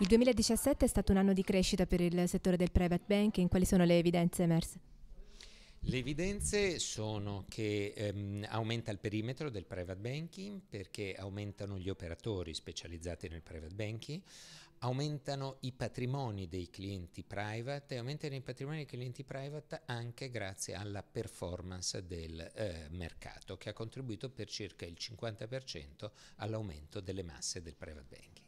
Il 2017 è stato un anno di crescita per il settore del private banking, quali sono le evidenze emerse? Le evidenze sono che ehm, aumenta il perimetro del private banking perché aumentano gli operatori specializzati nel private banking, aumentano i patrimoni dei clienti private e aumentano i patrimoni dei clienti private anche grazie alla performance del eh, mercato che ha contribuito per circa il 50% all'aumento delle masse del private banking.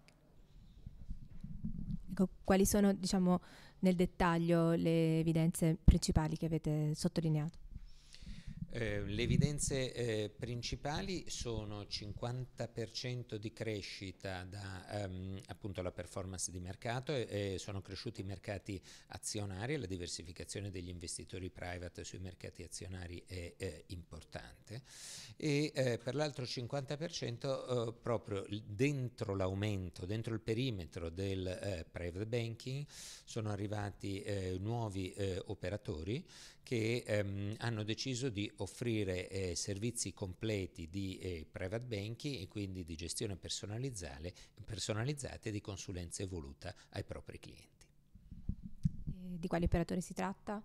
Ecco, quali sono, diciamo, nel dettaglio le evidenze principali che avete sottolineato? Eh, le evidenze eh, principali sono 50% di crescita da ehm, appunto la performance di mercato e, e, sono cresciuti i mercati azionari, la diversificazione degli investitori private sui mercati azionari è, è importante e eh, per l'altro 50% eh, proprio dentro l'aumento, dentro il perimetro del eh, private banking sono arrivati eh, nuovi eh, operatori che ehm, hanno deciso di offrire eh, servizi completi di private banking e quindi di gestione personalizzata e di consulenza evoluta ai propri clienti. di quali operatori si tratta?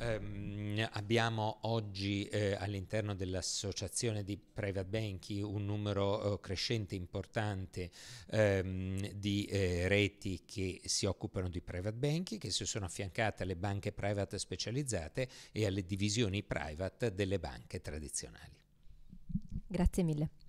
Um, abbiamo oggi eh, all'interno dell'associazione di private banking un numero eh, crescente importante ehm, di eh, reti che si occupano di private banking, che si sono affiancate alle banche private specializzate e alle divisioni private delle banche tradizionali. Grazie mille.